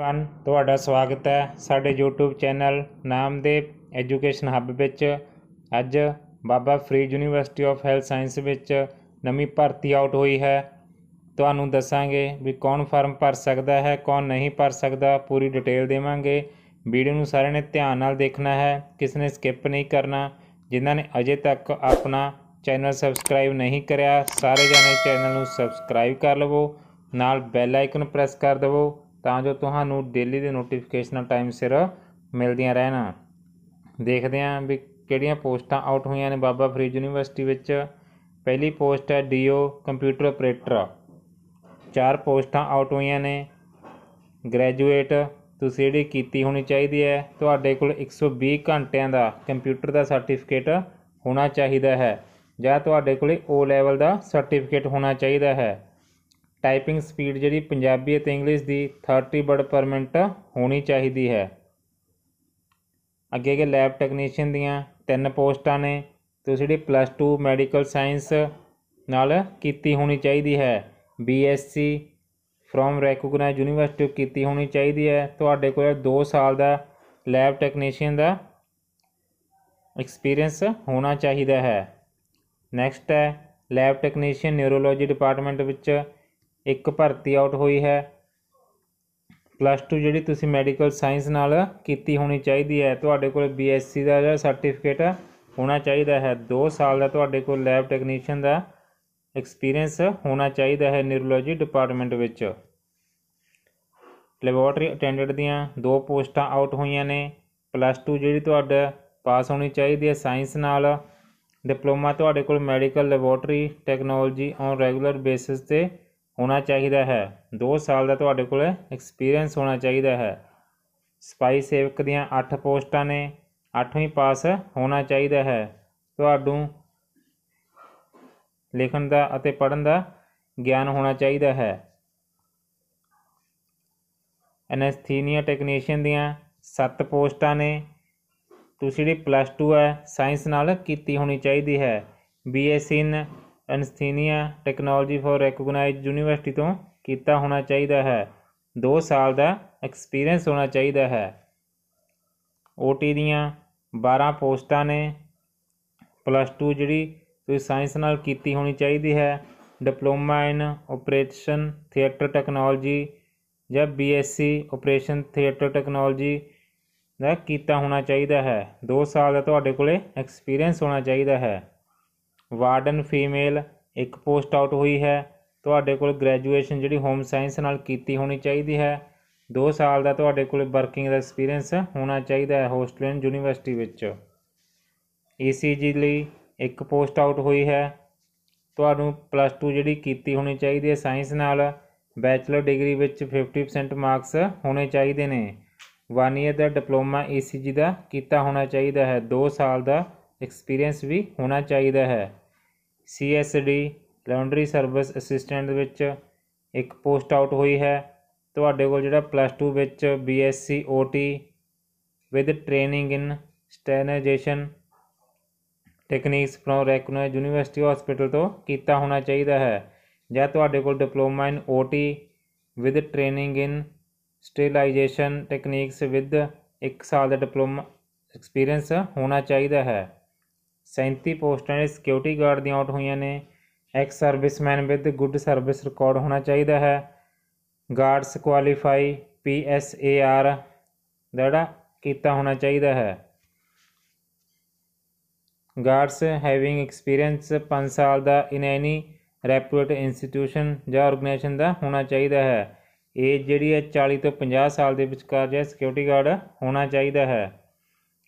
one ਤੁਹਾਡਾ ਸਵਾਗਤ ਹੈ ਸਾਡੇ YouTube channel Namdev education hub ਵਿੱਚ ਅੱਜ Baba Farid university of health science ਵਿੱਚ ਨਵੀਂ ਭਰਤੀ ਆਊਟ ਹੋਈ ਹੈ ਤੁਹਾਨੂੰ ਦੱਸਾਂਗੇ ਵੀ ਕੌਣ ਫਾਰਮ ਭਰ ਸਕਦਾ ਹੈ ਕੌਣ ਨਹੀਂ ਭਰ ਸਕਦਾ ਪੂਰੀ ਡਿਟੇਲ ਦੇਵਾਂਗੇ ਵੀਡੀਓ ਨੂੰ ਸਾਰਿਆਂ ਨੇ ਧਿਆਨ ਨਾਲ ਦੇਖਣਾ ਹੈ ਕਿਸ ਨੇ ਸਕਿਪ ਨਹੀਂ ਕਰਨਾ ਜਿਨ੍ਹਾਂ ਨੇ ਅਜੇ ਤੱਕ ਆਪਣਾ ਚੈਨਲ ਸਬਸਕ੍ਰਾਈਬ ਨਹੀਂ ਕਰਿਆ ਸਾਰੇ ਜਣੇ ਚੈਨਲ ਨੂੰ ਸਬਸਕ੍ਰਾਈਬ ਕਰ ਲਵੋ ਨਾਲ ਬੈਲ ਆਈਕਨ ਪ੍ਰੈਸ ਕਰ ਦਵੋ ਤਾਂ ਜੋ ਤੁਹਾਨੂੰ ਡੇਲੀ ਦੇ ਨੋਟੀਫਿਕੇਸ਼ਨਾਂ ਟਾਈਮ ਸਿਰ ਮਿਲਦੀਆਂ ਰਹਿਣ ਦੇਖਦੇ ਆਂ ਵੀ ਕਿਹੜੀਆਂ ਪੋਸਟਾਂ ਆਊਟ ਹੋਈਆਂ ਨੇ ਬਾਬਾ ਫਰੀਦ ਯੂਨੀਵਰਸਿਟੀ ਵਿੱਚ ਪਹਿਲੀ ਪੋਸਟ ਹੈ ਡੀਓ ਕੰਪਿਊਟਰ ਆਪਰੇਟਰ ਚਾਰ ਪੋਸਟਾਂ ਆਊਟ ਹੋਈਆਂ ਨੇ ਗ੍ਰੈਜੂਏਟ ਤੁਸੀਂ ਜਿਹੜੀ ਕੀਤੀ ਹੋਣੀ ਚਾਹੀਦੀ ਹੈ ਤੁਹਾਡੇ ਕੋਲ 120 ਘੰਟਿਆਂ ਦਾ ਕੰਪਿਊਟਰ ਦਾ ਸਰਟੀਫਿਕੇਟ ਹੋਣਾ ਚਾਹੀਦਾ ਹੈ ਜਾਂ ਤੁਹਾਡੇ ਕੋਲੇ O ਲੈਵਲ ਦਾ ਸਰਟੀਫਿਕੇਟ ਹੋਣਾ ਚਾਹੀਦਾ ਹੈ ਟਾਈਪਿੰਗ ਸਪੀਡ ਜਿਹੜੀ ਪੰਜਾਬੀ ਅਤੇ ਇੰਗਲਿਸ਼ ਦੀ 30 ਵਰਡ ਪਰ ਮਿੰਟ ਹੋਣੀ ਚਾਹੀਦੀ ਹੈ ਅੱਗੇ ਕੇ ਲੈਬ ਟੈਕਨੀਸ਼ੀਅਨ ਦੀਆਂ ਤਿੰਨ ਪੋਸਟਾਂ ਨੇ ਤੁਸੀਂ ਜਿਹੜੀ ਪਲੱਸ 2 ਮੈਡੀਕਲ ਸਾਇੰਸ ਨਾਲ ਕੀਤੀ ਹੋਣੀ ਚਾਹੀਦੀ ਹੈ ਬੀਐਸਸੀ ਫਰੋਮ ਰੈਕੋਗਨਾਈਜ਼ਡ ਯੂਨੀਵਰਸਿਟੀ ਕੀਤੀ ਹੋਣੀ ਚਾਹੀਦੀ ਹੈ ਤੁਹਾਡੇ ਕੋਲ 2 ਸਾਲ ਦਾ ਲੈਬ ਟੈਕਨੀਸ਼ੀਅਨ ਦਾ ਐਕਸਪੀਰੀਅੰਸ ਹੋਣਾ ਚਾਹੀਦਾ ਹੈ ਨੈਕਸਟ ਹੈ ਲੈਬ ਟੈਕਨੀਸ਼ੀਅਨ ਨਿਊਰੋਲੋਜੀ ਡਿਪਾਰਟਮੈਂਟ ਵਿੱਚ ਇੱਕ ਭਰਤੀ ਆਊਟ ਹੋਈ ਹੈ ਪਲੱਸ 2 ਜਿਹੜੀ ਤੁਸੀਂ ਮੈਡੀਕਲ ਸਾਇੰਸ ਨਾਲ ਕੀਤੀ ਹੋਣੀ ਚਾਹੀਦੀ ਹੈ ਤੁਹਾਡੇ ਕੋਲ ਬੀਐਸਸੀ ਦਾ ਜਿਹੜਾ ਸਰਟੀਫਿਕੇਟ ਹੋਣਾ ਚਾਹੀਦਾ ਹੈ 2 ਸਾਲ ਦਾ ਤੁਹਾਡੇ ਕੋਲ ਲੈਬ ਟੈਕਨੀਸ਼ੀਅਨ ਦਾ ਐਕਸਪੀਰੀਅੰਸ ਹੋਣਾ ਚਾਹੀਦਾ ਹੈ ਨਿਊਰੋਲੋਜੀ ਡਿਪਾਰਟਮੈਂਟ ਵਿੱਚ ਲੈਬੋਰਟਰੀ ਅਟੈਂਡੈਂਟ ਦੀਆਂ ਦੋ ਪੋਸਟਾਂ ਆਊਟ ਹੋਈਆਂ ਨੇ ਪਲੱਸ 2 ਜਿਹੜੀ ਤੁਹਾਡਾ ਪਾਸ ਹੋਣੀ ਚਾਹੀਦੀ ਹੈ ਸਾਇੰਸ ਨਾਲ ਡਿਪਲੋਮਾ ਤੁਹਾਡੇ ਕੋਲ medical laboratory technology on regular basis ਤੇ ਹੋਣਾ ਚਾਹੀਦਾ ਹੈ 2 ਸਾਲ ਦਾ ਤੁਹਾਡੇ ਕੋਲ ਐਕਸਪੀਰੀਅੰਸ ਹੋਣਾ ਚਾਹੀਦਾ ਹੈ ਸਪਾਈ ਸੇਵਕ ਦੀਆਂ 8 ਪੋਸਟਾਂ ਨੇ 8ਵੀਂ ਪਾਸ ਹੋਣਾ ਚਾਹੀਦਾ ਹੈ ਤੁਹਾਨੂੰ ਲਿਖਣ ਦਾ ਅਤੇ ਪੜਨ ਦਾ ਗਿਆਨ ਹੋਣਾ ਚਾਹੀਦਾ ਹੈ ਐਨਸਥੀਨੀਆ ਟੈਕਨੀਸ਼ੀਅਨ ਦੀਆਂ 7 ਪੋਸਟਾਂ ਨੇ ਤੁਸੀਂ ਜਿਹੜੀ ਪਲੱਸ 2 ਹੈ ਸਾਇੰਸ ਨਾਲ ਕੀਤੀ ਹੋਣੀ ਚਾਹੀਦੀ ਹੈ BSc in anaesthesia technology for recognised university ਤੋਂ ਕੀਤਾ ਹੋਣਾ ਚਾਹੀਦਾ ਹੈ 2 ਸਾਲ ਦਾ ਐਕਸਪੀਰੀਅੰਸ ਹੋਣਾ ਚਾਹੀਦਾ ਹੈ ਓਟੀ ਦੀਆਂ 12 ਪੋਸਟਾਂ ਨੇ ਪਲੱਸ 2 ਜਿਹੜੀ ਤੁਸੀਂ ਸਾਇੰਸ ਨਾਲ ਕੀਤੀ ਹੋਣੀ ਚਾਹੀਦੀ ਹੈ diploma in operation theatre technology ਜਾਂ ਬੀਐਸਸੀ ਆਪਰੇਸ਼ਨ ਥੀਏਟਰ ਟੈਕਨੋਲੋਜੀ ਦਾ ਕੀਤਾ ਹੋਣਾ ਚਾਹੀਦਾ ਹੈ 2 ਸਾਲ ਦਾ ਤੁਹਾਡੇ ਕੋਲੇ ਐਕਸਪੀਰੀਅੰਸ ਹੋਣਾ ਚਾਹੀਦਾ ਹੈ ਵਾਰਡਨ ਫੀਮੇਲ ਇੱਕ ਪੋਸਟ ਆਊਟ ਹੋਈ ਹੈ ਤੁਹਾਡੇ ਕੋਲ ਗ੍ਰੈਜੂਏਸ਼ਨ ਜਿਹੜੀ ਹੋਮ ਸਾਇੰਸ ਨਾਲ ਕੀਤੀ ਹੋਣੀ ਚਾਹੀਦੀ ਹੈ 2 ਸਾਲ ਦਾ ਤੁਹਾਡੇ ਕੋਲੇ ਵਰਕਿੰਗ ਦਾ ਐਕਸਪੀਰੀਅੰਸ ਹੋਣਾ ਚਾਹੀਦਾ ਹੈ ਹੋਸਟਲਨ ਯੂਨੀਵਰਸਿਟੀ ਵਿੱਚ ਈਸੀਜੀ e ਲਈ ਇੱਕ ਪੋਸਟ ਆਊਟ ਹੋਈ ਹੈ ਤੁਹਾਨੂੰ ਪਲੱਸ 2 ਜਿਹੜੀ ਕੀਤੀ ਹੋਣੀ ਚਾਹੀਦੀ ਹੈ ਸਾਇੰਸ ਨਾਲ ਬੈਚਲਰ ਡਿਗਰੀ ਵਿੱਚ 50% ਮਾਰਕਸ ਹੋਣੇ ਚਾਹੀਦੇ ਨੇ 1 ਇਅਰ ਦਾ ਡਿਪਲੋਮਾ ਈਸੀਜੀ ਦਾ ਕੀਤਾ ਹੋਣਾ ਚਾਹੀਦਾ ਹੈ 2 ਸਾਲ ਦਾ ਐਕਸਪੀਰੀਅੰਸ ਵੀ ਹੋਣਾ ਚਾਹੀਦਾ ਹੈ ਸੀਐਸਡੀ ਲੌਂਡਰੀ ਸਰਵਿਸ ਅਸਿਸਟੈਂਟ ਦੇ ਵਿੱਚ ਇੱਕ ਪੋਸਟ ਆਊਟ ਹੋਈ ਹੈ ਤੁਹਾਡੇ ਕੋਲ ਜਿਹੜਾ ਪਲੱਸ 2 ਵਿੱਚ BSc OT with training in sterilisation techniques from recognised university hospital ਤੋਂ ਕੀਤਾ ਹੋਣਾ ਚਾਹੀਦਾ ਹੈ ਜਾਂ ਤੁਹਾਡੇ ਕੋਲ diploma in OT with training in sterilisation techniques with 1 ਸਾਲ ਦਾ ਡਿਪਲੋਮਾ ਐਕਸਪੀਰੀਅੰਸ ਹੋਣਾ ਚਾਹੀਦਾ ਹੈ 37 ਪੋਸਟਾਂ ਦੇ ਸਿਕਿਉਰਿਟੀ ਗਾਰਡ ਦੀਆਂ ਆਊਟ ਹੋਈਆਂ ਨੇ ex serviceman with good service record ਹੋਣਾ ਚਾਹੀਦਾ ਹੈ guards qualify P S A R ਦਾ ਕੀਤਾ ਹੋਣਾ ਚਾਹੀਦਾ ਹੈ ਗਾਰਡਸ ਹੈਵਿੰਗ ਐਕਸਪੀਰੀਅੰਸ 5 ਸਾਲ ਦਾ ਇਨ ਐਨੀ ਰੈਪਿਊਟਡ ਇੰਸਟੀਟਿਊਸ਼ਨ ਜਾਂ ਆਰਗੇਨਾਈਜੇਸ਼ਨ ਦਾ ਹੋਣਾ ਚਾਹੀਦਾ ਹੈ ਏਜ ਜਿਹੜੀ ਹੈ 40 ਤੋਂ 50 ਸਾਲ ਦੇ ਵਿਚਕਾਰ ਜਿਹੜਾ ਸਿਕਿਉਰਿਟੀ ਗਾਰਡ ਹੋਣਾ ਚਾਹੀਦਾ ਹੈ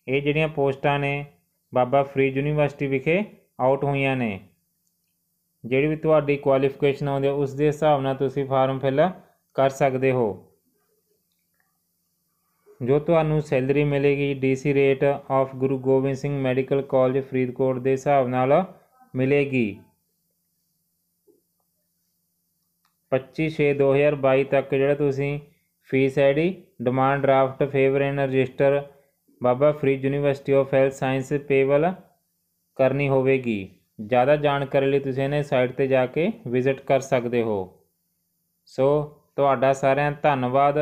ਇਹ ਜਿਹੜੀਆਂ ਪੋਸਟਾਂ ਨੇ ਬਾਬਾ ਫਰੀਦ ਯੂਨੀਵਰਸਿਟੀ ਵਿਖੇ ਆਊਟ ਹੋਈਆਂ ਨੇ ਜਿਹੜੀ ਵੀ ਤੁਹਾਡੀ ਕੁਆਲੀਫਿਕੇਸ਼ਨ ਆਉਂਦੀ ਹੈ ਉਸ ਦੇ ਹਿਸਾਬ ਨਾਲ ਤੁਸੀਂ ਫਾਰਮ ਫਿਲ ਕਰ ਸਕਦੇ ਹੋ ਜੋ ਤੁਹਾਨੂੰ ਸੈਲਰੀ ਮਿਲੇਗੀ DC rate of Guru Gobind Singh medical college Faridkot ਦੇ ਹਿਸਾਬ ਨਾਲ ਮਿਲੇਗੀ 25 6 2022 ਤੱਕ ਜਿਹੜਾ ਤੁਸੀਂ fee ID demand draft favour in registrar Baba Farid university of health science payable ਕਰਨੀ ਹੋਵੇਗੀ ਜ਼ਿਆਦਾ ਜਾਣਕਾਰੀ ਲਈ ਤੁਸੀਂ ਇਹਨੇ ਸਾਈਟ ਤੇ ਜਾ ਕੇ ਵਿਜ਼ਿਟ ਕਰ ਸਕਦੇ ਹੋ ਸੋ ਤੁਹਾਡਾ ਸਾਰਿਆਂ ਦਾ ਧੰਨਵਾਦ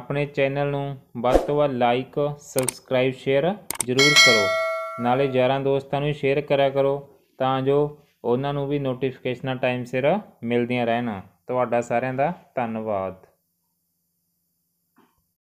ਆਪਣੇ ਚੈਨਲ ਨੂੰ ਵੱਧ ਤੋਂ ਵੱਧ ਲਾਈਕ ਸਬਸਕ੍ਰਾਈਬ ਸ਼ੇਅਰ ਜ਼ਰੂਰ ਕਰੋ ਨਾਲੇ ਯਾਰਾਂ ਦੋਸਤਾਂ ਨੂੰ ਸ਼ੇਅਰ ਕਰਿਆ ਕਰੋ ਤਾਂ ਜੋ ਉਹਨਾਂ ਨੂੰ ਵੀ ਨੋਟੀਫਿਕੇਸ਼ਨਾਂ ਟਾਈਮ ਸਿਰ ਮਿਲਦੀਆਂ ਰਹਿਣ ਤੁਹਾਡਾ ਸਾਰਿਆਂ ਦਾ ਧੰਨਵਾਦ